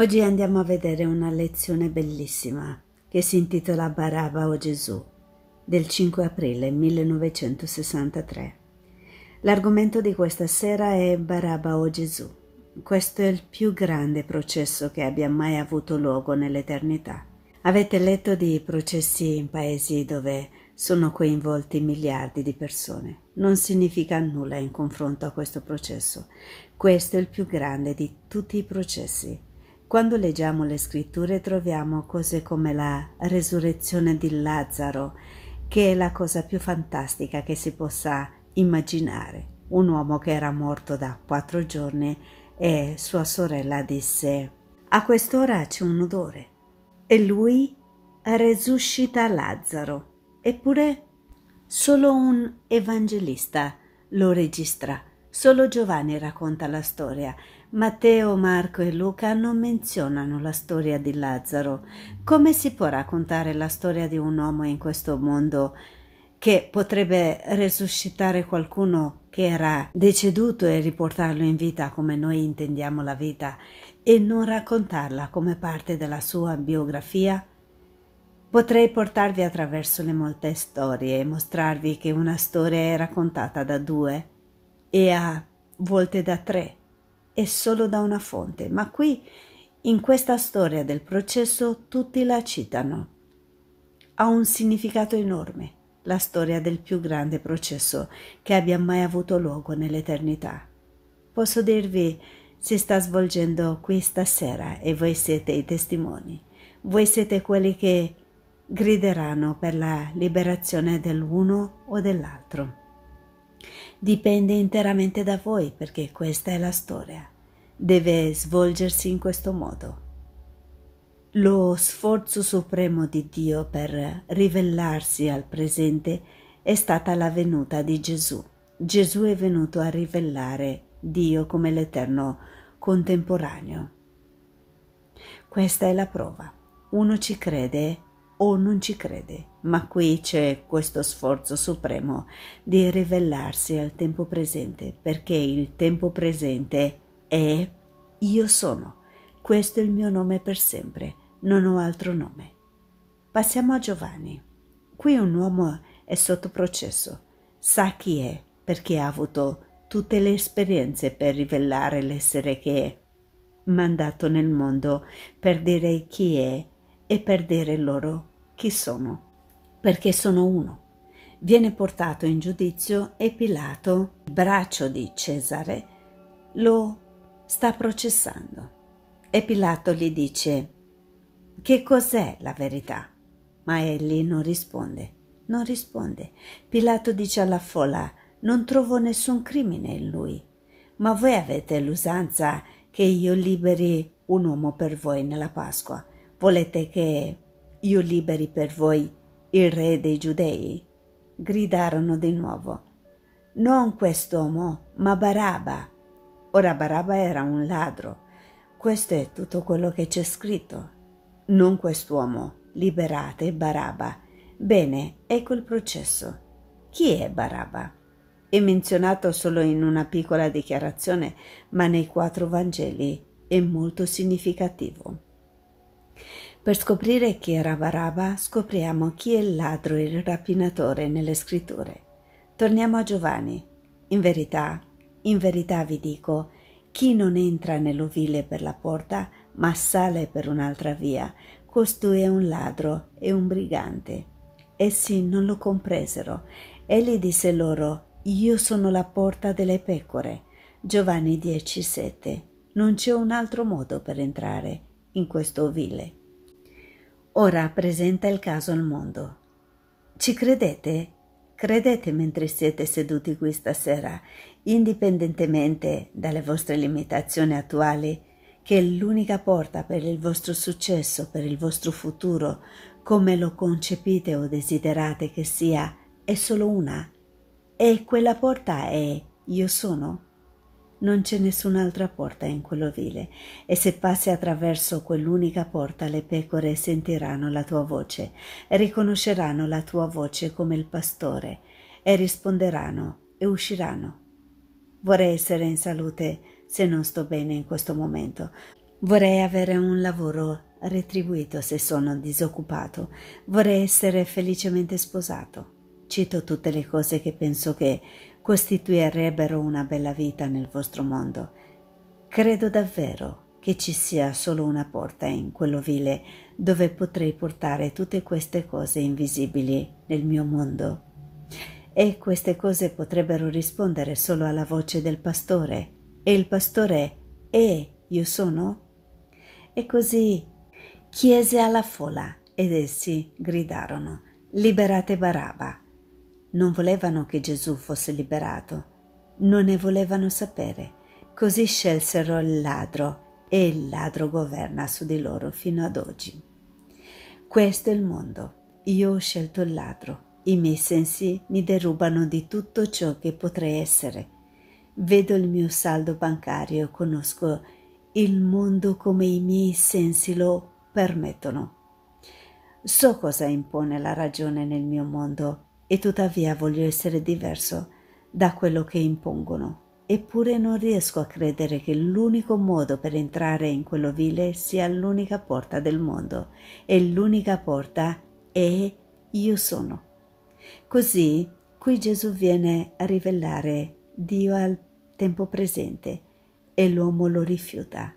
Oggi andiamo a vedere una lezione bellissima che si intitola Baraba o Gesù del 5 aprile 1963. L'argomento di questa sera è Baraba o Gesù. Questo è il più grande processo che abbia mai avuto luogo nell'eternità. Avete letto di processi in paesi dove sono coinvolti miliardi di persone. Non significa nulla in confronto a questo processo. Questo è il più grande di tutti i processi quando leggiamo le scritture troviamo cose come la resurrezione di Lazzaro, che è la cosa più fantastica che si possa immaginare. Un uomo che era morto da quattro giorni e sua sorella disse a quest'ora c'è un odore e lui resuscita Lazzaro. Eppure solo un evangelista lo registra, solo Giovanni racconta la storia Matteo, Marco e Luca non menzionano la storia di Lazzaro. Come si può raccontare la storia di un uomo in questo mondo che potrebbe resuscitare qualcuno che era deceduto e riportarlo in vita come noi intendiamo la vita e non raccontarla come parte della sua biografia? Potrei portarvi attraverso le molte storie e mostrarvi che una storia è raccontata da due e a volte da tre e solo da una fonte, ma qui in questa storia del processo tutti la citano. Ha un significato enorme la storia del più grande processo che abbia mai avuto luogo nell'eternità. Posso dirvi, si sta svolgendo qui stasera e voi siete i testimoni. Voi siete quelli che grideranno per la liberazione dell'uno o dell'altro. Dipende interamente da voi perché questa è la storia deve svolgersi in questo modo. Lo sforzo supremo di Dio per rivelarsi al presente è stata la venuta di Gesù. Gesù è venuto a rivelare Dio come l'Eterno contemporaneo. Questa è la prova. Uno ci crede o non ci crede, ma qui c'è questo sforzo supremo di rivelarsi al tempo presente, perché il tempo presente è è Io sono. Questo è il mio nome per sempre, non ho altro nome. Passiamo a Giovanni. Qui un uomo è sotto processo, sa chi è perché ha avuto tutte le esperienze per rivelare l'essere che è, mandato nel mondo per dire chi è e per dire loro chi sono, perché sono uno. Viene portato in giudizio e Pilato, braccio di Cesare, lo sta processando. E Pilato gli dice, che cos'è la verità? Ma egli non risponde, non risponde. Pilato dice alla folla, non trovo nessun crimine in lui, ma voi avete l'usanza che io liberi un uomo per voi nella Pasqua. Volete che io liberi per voi il re dei giudei? Gridarono di nuovo. Non quest'uomo, ma Baraba. Ora Barabba era un ladro. Questo è tutto quello che c'è scritto. Non quest'uomo. Liberate Barabba. Bene, ecco il processo. Chi è Barabba? È menzionato solo in una piccola dichiarazione, ma nei quattro Vangeli è molto significativo. Per scoprire chi era Barabba, scopriamo chi è il ladro e il rapinatore nelle scritture. Torniamo a Giovanni. In verità, in verità vi dico, chi non entra nell'ovile per la porta, ma sale per un'altra via, costui è un ladro e un brigante. Essi non lo compresero. Egli disse loro, io sono la porta delle pecore. Giovanni 10,7. Non c'è un altro modo per entrare in questo ovile. Ora presenta il caso al mondo. Ci credete? Credete mentre siete seduti qui stasera, indipendentemente dalle vostre limitazioni attuali, che l'unica porta per il vostro successo, per il vostro futuro, come lo concepite o desiderate che sia, è solo una. E quella porta è io sono non c'è nessun'altra porta in quell'ovile, e se passi attraverso quell'unica porta le pecore sentiranno la tua voce, e riconosceranno la tua voce come il pastore, e risponderanno e usciranno. Vorrei essere in salute se non sto bene in questo momento. Vorrei avere un lavoro retribuito se sono disoccupato. Vorrei essere felicemente sposato. Cito tutte le cose che penso che costituirebbero una bella vita nel vostro mondo. Credo davvero che ci sia solo una porta in quell'ovile dove potrei portare tutte queste cose invisibili nel mio mondo. E queste cose potrebbero rispondere solo alla voce del pastore. E il pastore è io sono? E così chiese alla folla ed essi gridarono liberate Baraba non volevano che Gesù fosse liberato, non ne volevano sapere. Così scelsero il ladro e il ladro governa su di loro fino ad oggi. Questo è il mondo. Io ho scelto il ladro. I miei sensi mi derubano di tutto ciò che potrei essere. Vedo il mio saldo bancario e conosco il mondo come i miei sensi lo permettono. So cosa impone la ragione nel mio mondo e tuttavia voglio essere diverso da quello che impongono. Eppure non riesco a credere che l'unico modo per entrare in quello vile sia l'unica porta del mondo e l'unica porta è io sono. Così qui Gesù viene a rivelare Dio al tempo presente e l'uomo lo rifiuta.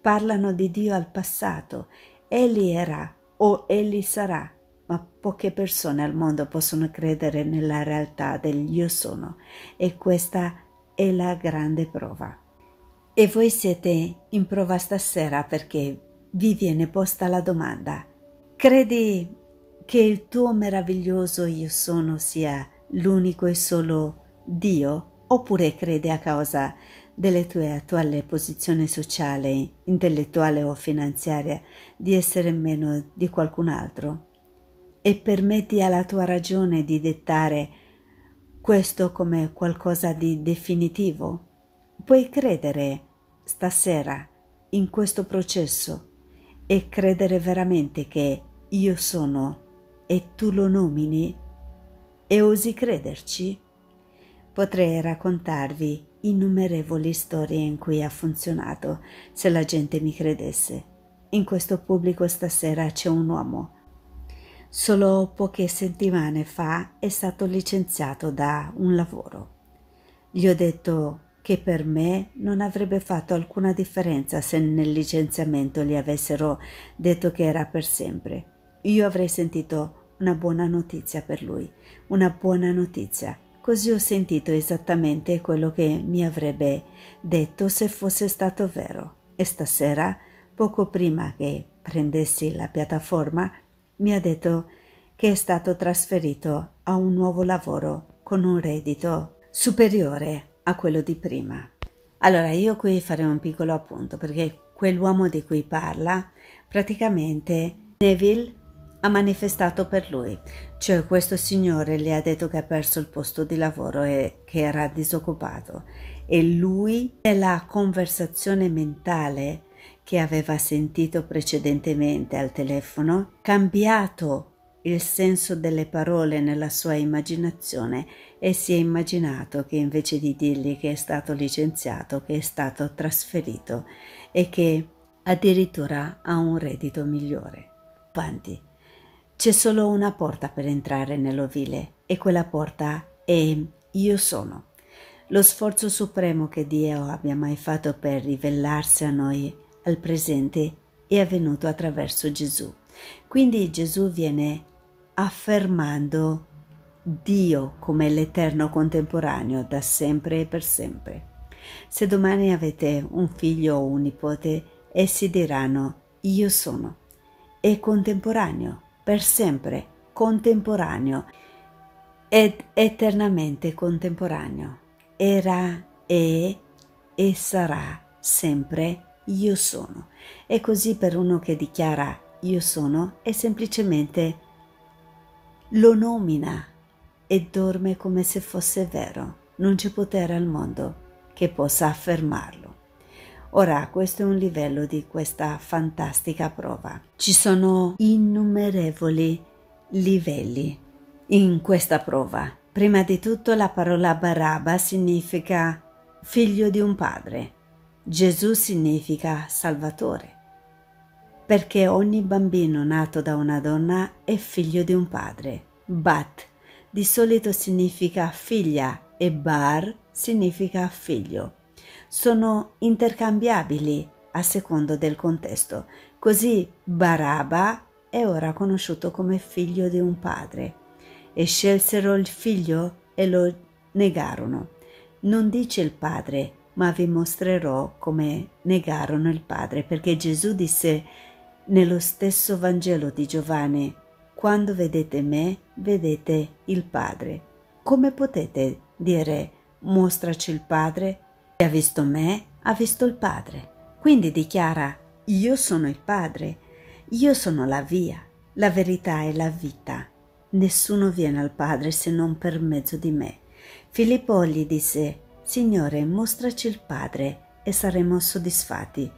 Parlano di Dio al passato, egli era o egli sarà ma poche persone al mondo possono credere nella realtà del io sono e questa è la grande prova. E voi siete in prova stasera perché vi viene posta la domanda, credi che il tuo meraviglioso io sono sia l'unico e solo Dio oppure credi a causa delle tue attuali posizioni sociali, intellettuali o finanziarie di essere meno di qualcun altro? e permetti alla tua ragione di dettare questo come qualcosa di definitivo. Puoi credere stasera in questo processo e credere veramente che io sono e tu lo nomini? E osi crederci? Potrei raccontarvi innumerevoli storie in cui ha funzionato se la gente mi credesse. In questo pubblico stasera c'è un uomo Solo poche settimane fa è stato licenziato da un lavoro. Gli ho detto che per me non avrebbe fatto alcuna differenza se nel licenziamento gli avessero detto che era per sempre. Io avrei sentito una buona notizia per lui, una buona notizia. Così ho sentito esattamente quello che mi avrebbe detto se fosse stato vero. E stasera, poco prima che prendessi la piattaforma, mi ha detto che è stato trasferito a un nuovo lavoro con un reddito superiore a quello di prima. Allora io qui farei un piccolo appunto perché quell'uomo di cui parla praticamente Neville ha manifestato per lui, cioè questo signore gli ha detto che ha perso il posto di lavoro e che era disoccupato e lui nella conversazione mentale che aveva sentito precedentemente al telefono, cambiato il senso delle parole nella sua immaginazione e si è immaginato che invece di dirgli che è stato licenziato, che è stato trasferito e che addirittura ha un reddito migliore. Quanti? C'è solo una porta per entrare nell'ovile e quella porta è io sono. Lo sforzo supremo che Dio abbia mai fatto per rivelarsi a noi al presente è avvenuto attraverso Gesù. Quindi Gesù viene affermando Dio come l'Eterno contemporaneo da sempre e per sempre. Se domani avete un figlio o un nipote, essi diranno io sono. È contemporaneo, per sempre, contemporaneo ed eternamente contemporaneo. Era, è e sarà sempre contemporaneo io sono. E così per uno che dichiara io sono è semplicemente lo nomina e dorme come se fosse vero. Non c'è potere al mondo che possa affermarlo. Ora, questo è un livello di questa fantastica prova. Ci sono innumerevoli livelli in questa prova. Prima di tutto la parola Baraba significa figlio di un padre Gesù significa Salvatore, perché ogni bambino nato da una donna è figlio di un padre. Bat di solito significa figlia e Bar significa figlio. Sono intercambiabili a secondo del contesto, così Baraba è ora conosciuto come figlio di un padre. E scelsero il figlio e lo negarono. Non dice il padre ma vi mostrerò come negarono il Padre, perché Gesù disse nello stesso Vangelo di Giovanni, quando vedete me, vedete il Padre. Come potete dire mostraci il Padre? Chi ha visto me, ha visto il Padre. Quindi dichiara, io sono il Padre, io sono la via, la verità e la vita. Nessuno viene al Padre se non per mezzo di me. Filippo gli disse, Signore, mostraci il Padre e saremo soddisfatti.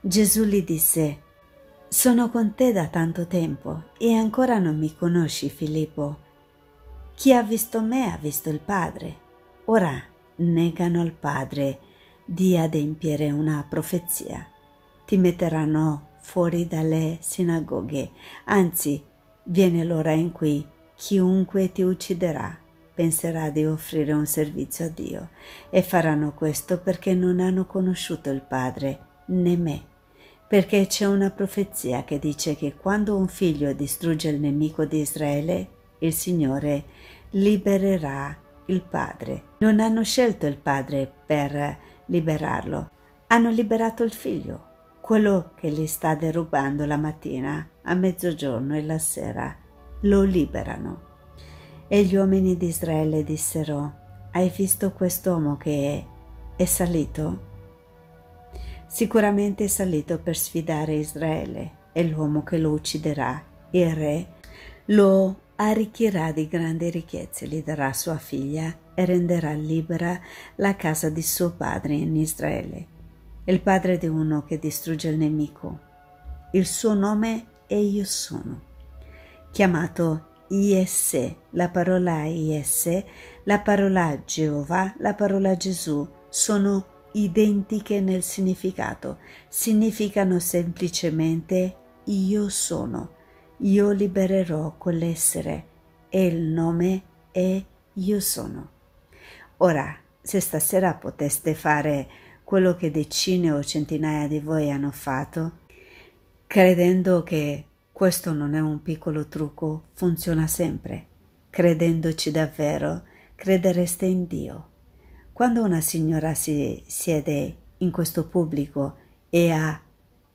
Gesù gli disse, Sono con te da tanto tempo e ancora non mi conosci, Filippo. Chi ha visto me ha visto il Padre. Ora negano il Padre di adempiere una profezia. Ti metteranno fuori dalle sinagoghe, anzi viene l'ora in cui chiunque ti ucciderà penserà di offrire un servizio a Dio e faranno questo perché non hanno conosciuto il Padre né me. Perché c'è una profezia che dice che quando un figlio distrugge il nemico di Israele, il Signore libererà il padre. Non hanno scelto il padre per liberarlo, hanno liberato il figlio, quello che li sta derubando la mattina, a mezzogiorno e la sera. Lo liberano. E gli uomini di Israele dissero, Hai visto quest'uomo che è? È salito? Sicuramente è salito per sfidare Israele, è l'uomo che lo ucciderà, il re lo arricchirà di grandi ricchezze, gli darà sua figlia e renderà libera la casa di suo padre in Israele. Il padre di uno che distrugge il nemico. Il suo nome è Io sono, chiamato IS, la parola IS, la parola Geova, la parola Gesù sono identiche nel significato, significano semplicemente io sono, io libererò quell'essere e il nome è io sono. Ora, se stasera poteste fare quello che decine o centinaia di voi hanno fatto, credendo che questo non è un piccolo trucco, funziona sempre. Credendoci davvero, credereste in Dio. Quando una signora si siede in questo pubblico e ha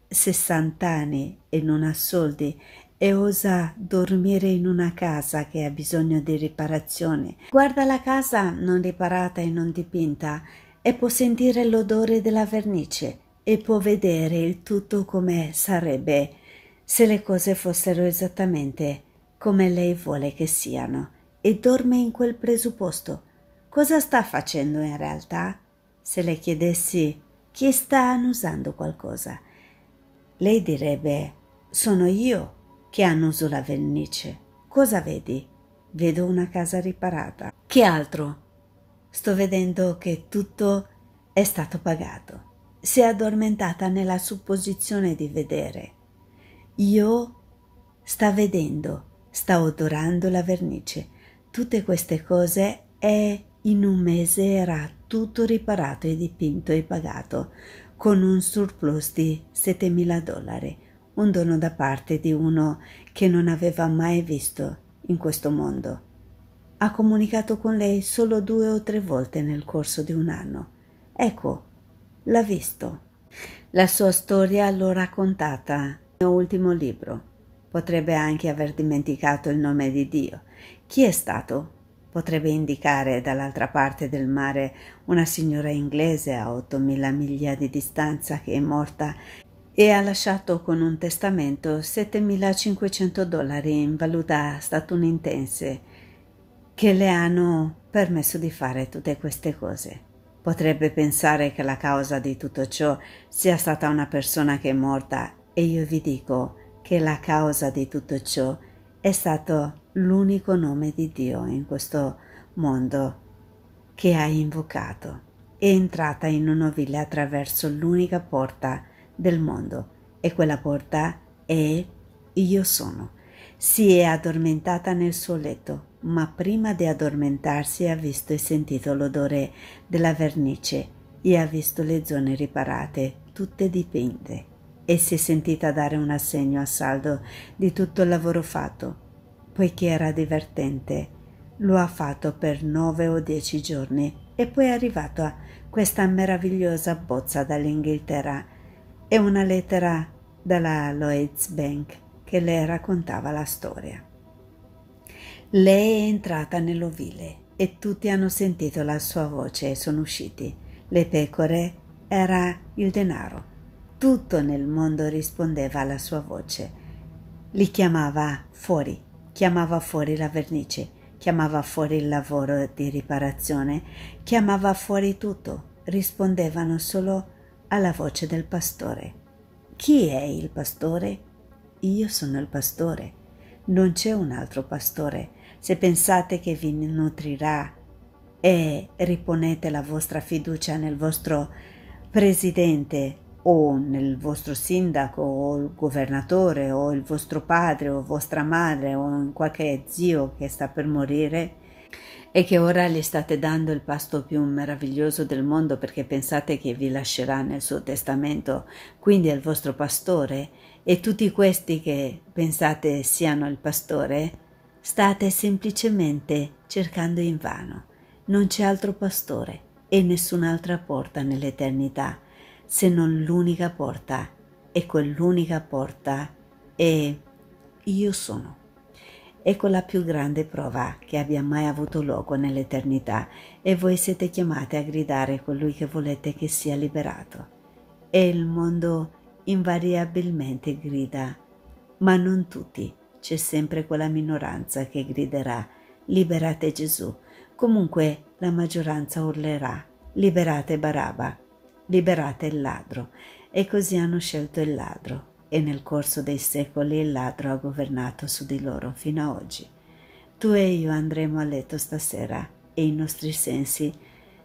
60 anni e non ha soldi e osa dormire in una casa che ha bisogno di riparazione, guarda la casa non riparata e non dipinta e può sentire l'odore della vernice e può vedere il tutto come sarebbe se le cose fossero esattamente come lei vuole che siano e dorme in quel presupposto. Cosa sta facendo in realtà? Se le chiedessi chi sta annusando qualcosa, lei direbbe sono io che annuso la vernice. Cosa vedi? Vedo una casa riparata. Che altro? Sto vedendo che tutto è stato pagato. Si è addormentata nella supposizione di vedere io sta vedendo, sta odorando la vernice. Tutte queste cose e in un mese era tutto riparato e dipinto e pagato, con un surplus di 7.000 dollari, un dono da parte di uno che non aveva mai visto in questo mondo. Ha comunicato con lei solo due o tre volte nel corso di un anno. Ecco, l'ha visto. La sua storia l'ho raccontata mio ultimo libro. Potrebbe anche aver dimenticato il nome di Dio. Chi è stato? Potrebbe indicare dall'altra parte del mare una signora inglese a 8.000 miglia di distanza che è morta e ha lasciato con un testamento 7.500 dollari in valuta statunitense che le hanno permesso di fare tutte queste cose. Potrebbe pensare che la causa di tutto ciò sia stata una persona che è morta e io vi dico che la causa di tutto ciò è stato l'unico nome di Dio in questo mondo che hai invocato. È entrata in una villa attraverso l'unica porta del mondo e quella porta è io sono. Si è addormentata nel suo letto, ma prima di addormentarsi ha visto e sentito l'odore della vernice e ha visto le zone riparate, tutte dipinte e si è sentita dare un assegno a Saldo di tutto il lavoro fatto, poiché era divertente. Lo ha fatto per nove o dieci giorni e poi è arrivata questa meravigliosa bozza dall'Inghilterra e una lettera dalla Lloyds Bank che le raccontava la storia. Lei è entrata nell'ovile e tutti hanno sentito la sua voce e sono usciti. Le pecore era il denaro tutto nel mondo rispondeva alla sua voce. Li chiamava fuori, chiamava fuori la vernice, chiamava fuori il lavoro di riparazione, chiamava fuori tutto, rispondevano solo alla voce del pastore. Chi è il pastore? Io sono il pastore. Non c'è un altro pastore. Se pensate che vi nutrirà e riponete la vostra fiducia nel vostro presidente o nel vostro sindaco o il governatore o il vostro padre o vostra madre o in qualche zio che sta per morire e che ora gli state dando il pasto più meraviglioso del mondo perché pensate che vi lascerà nel suo testamento, quindi al vostro pastore, e tutti questi che pensate siano il pastore, state semplicemente cercando in vano Non c'è altro pastore e nessun'altra porta nell'eternità se non l'unica porta e quell'unica porta è io sono. Ecco la più grande prova che abbia mai avuto luogo nell'eternità e voi siete chiamati a gridare colui che volete che sia liberato. E il mondo invariabilmente grida, ma non tutti, c'è sempre quella minoranza che griderà liberate Gesù, comunque la maggioranza urlerà liberate Baraba liberate il ladro. E così hanno scelto il ladro e nel corso dei secoli il ladro ha governato su di loro fino a oggi. Tu e io andremo a letto stasera e i nostri sensi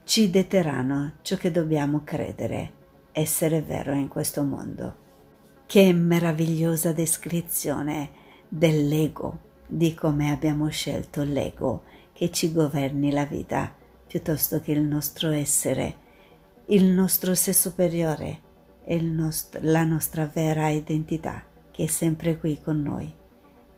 ci detteranno ciò che dobbiamo credere essere vero in questo mondo. Che meravigliosa descrizione dell'ego, di come abbiamo scelto l'ego che ci governi la vita piuttosto che il nostro essere il nostro sé superiore è nost- la nostra vera identità che è sempre qui con noi.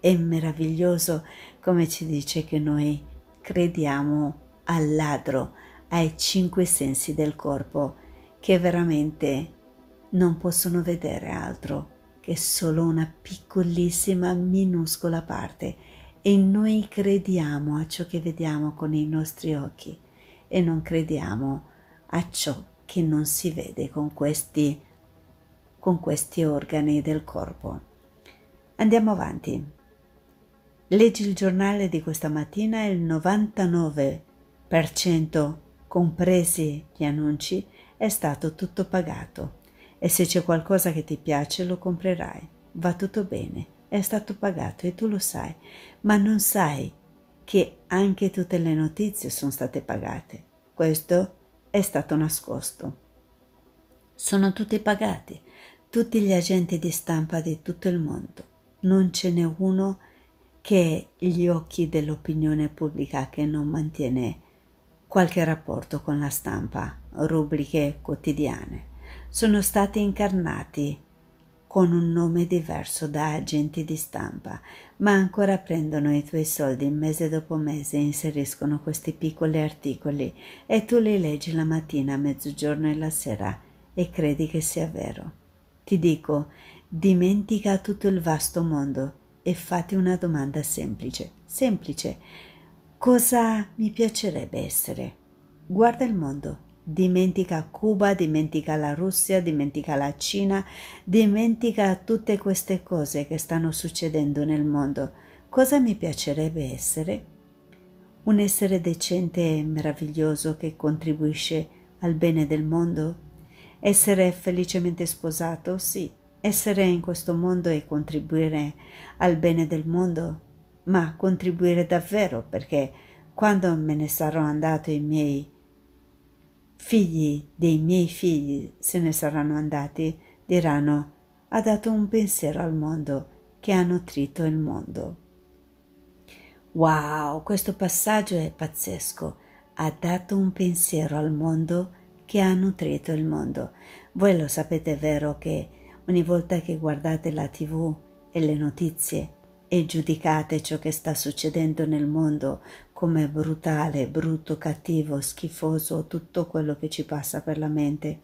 È meraviglioso come ci dice che noi crediamo al ladro, ai cinque sensi del corpo, che veramente non possono vedere altro che solo una piccolissima, minuscola parte. E noi crediamo a ciò che vediamo con i nostri occhi e non crediamo a ciò che non si vede con questi, con questi organi del corpo. Andiamo avanti. Leggi il giornale di questa mattina e il 99%, compresi gli annunci, è stato tutto pagato. E se c'è qualcosa che ti piace lo comprerai. Va tutto bene, è stato pagato e tu lo sai, ma non sai che anche tutte le notizie sono state pagate. Questo è stato nascosto. Sono tutti pagati, tutti gli agenti di stampa di tutto il mondo. Non ce n'è uno che gli occhi dell'opinione pubblica che non mantiene qualche rapporto con la stampa, rubriche quotidiane. Sono stati incarnati con un nome diverso da agenti di stampa, ma ancora prendono i tuoi soldi mese dopo mese e inseriscono questi piccoli articoli e tu li leggi la mattina, mezzogiorno e la sera e credi che sia vero. Ti dico, dimentica tutto il vasto mondo e fate una domanda semplice, semplice. Cosa mi piacerebbe essere? Guarda il mondo, dimentica Cuba, dimentica la Russia, dimentica la Cina, dimentica tutte queste cose che stanno succedendo nel mondo. Cosa mi piacerebbe essere? Un essere decente e meraviglioso che contribuisce al bene del mondo? Essere felicemente sposato? Sì. Essere in questo mondo e contribuire al bene del mondo? Ma contribuire davvero perché quando me ne sarò andato i miei figli dei miei figli se ne saranno andati, diranno, ha dato un pensiero al mondo che ha nutrito il mondo. Wow, questo passaggio è pazzesco. Ha dato un pensiero al mondo che ha nutrito il mondo. Voi lo sapete vero che ogni volta che guardate la tv e le notizie e giudicate ciò che sta succedendo nel mondo come brutale, brutto, cattivo, schifoso, tutto quello che ci passa per la mente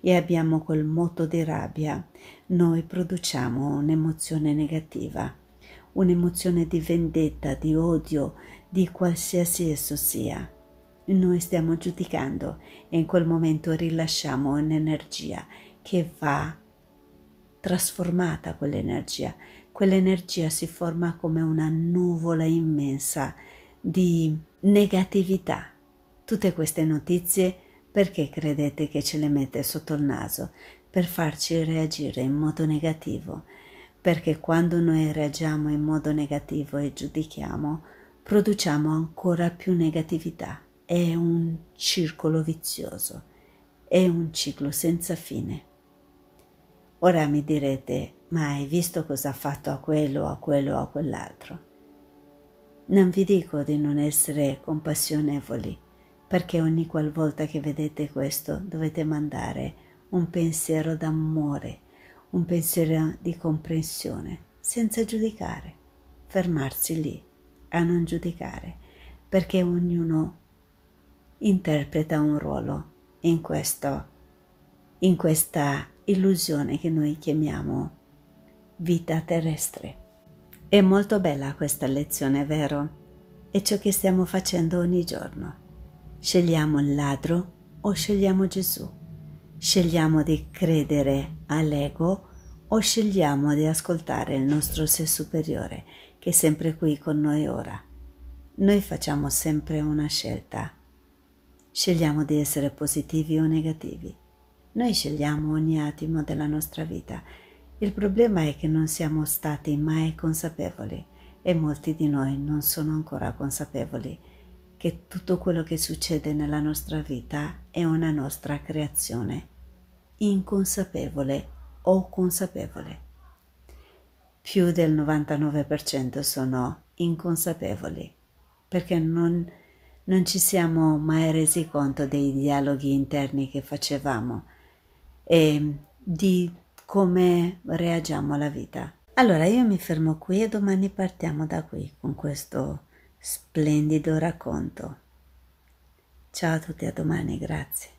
e abbiamo quel moto di rabbia, noi produciamo un'emozione negativa, un'emozione di vendetta, di odio, di qualsiasi esso sia. Noi stiamo giudicando e in quel momento rilasciamo un'energia che va trasformata quell'energia. Quell'energia si forma come una nuvola immensa di negatività. Tutte queste notizie perché credete che ce le mette sotto il naso? Per farci reagire in modo negativo, perché quando noi reagiamo in modo negativo e giudichiamo, produciamo ancora più negatività. È un circolo vizioso, è un ciclo senza fine. Ora mi direte, ma hai visto cosa ha fatto a quello, a quello, a quell'altro? Non vi dico di non essere compassionevoli, perché ogni qualvolta che vedete questo dovete mandare un pensiero d'amore, un pensiero di comprensione, senza giudicare, fermarsi lì, a non giudicare, perché ognuno interpreta un ruolo in, questo, in questa illusione che noi chiamiamo vita terrestre. È molto bella questa lezione, vero? È ciò che stiamo facendo ogni giorno. Scegliamo il ladro o scegliamo Gesù? Scegliamo di credere all'ego o scegliamo di ascoltare il nostro sé superiore che è sempre qui con noi ora? Noi facciamo sempre una scelta. Scegliamo di essere positivi o negativi. Noi scegliamo ogni attimo della nostra vita il problema è che non siamo stati mai consapevoli e molti di noi non sono ancora consapevoli che tutto quello che succede nella nostra vita è una nostra creazione, inconsapevole o consapevole. Più del 99% sono inconsapevoli perché non, non ci siamo mai resi conto dei dialoghi interni che facevamo e di come reagiamo alla vita. Allora io mi fermo qui e domani partiamo da qui con questo splendido racconto. Ciao a tutti, a domani, grazie.